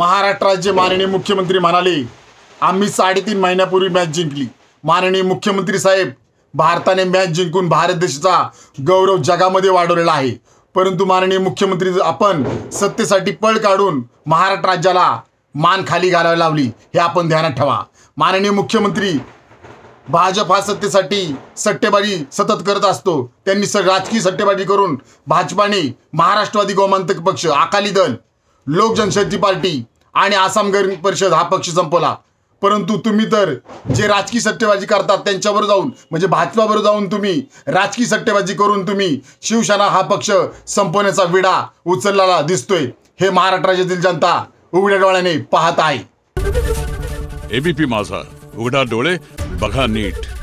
महाराष्ट्राचे माननीय मुख्यमंत्री म्हणाले आम्ही साडेतीन महिन्यापूर्वी मॅच जिंकली माननीय मुख्यमंत्री साहेब भारताने मॅच जिंकून भारत देशाचा गौरव जगामध्ये वाढवलेला आहे परंतु माननीय मुख्यमंत्री आपण सत्तेसाठी पळ काढून महाराष्ट्र राज्याला मान खाली घालावी लावली हे आपण ध्यानात ठेवा माननीय मुख्यमंत्री भाजप हा सत्तेसाठी सट्टेबाजी सतत करत असतो त्यांनी स राजकीय सट्टेबाजी करून भाजपाने महाराष्ट्रवादी गोमांतक पक्ष अकाली दल लोक जनशक्ती पार्टी आणि आसाम गण परिषद हा पक्ष संपवला परंतु तुम्ही तर जे राजकीय सट्टेबाजी करतात त्यांच्यावर जाऊन म्हणजे भाजपावर जाऊन तुम्ही राजकीय सट्टेबाजी करून तुम्ही शिवसेना हा पक्ष संपवण्याचा विडा उचललेला दिसतोय हे महाराष्ट्र राज्यातील जनता उघड्या डोळ्याने पाहत आहे एबीपी माझा उघडा डोळे बघा नीट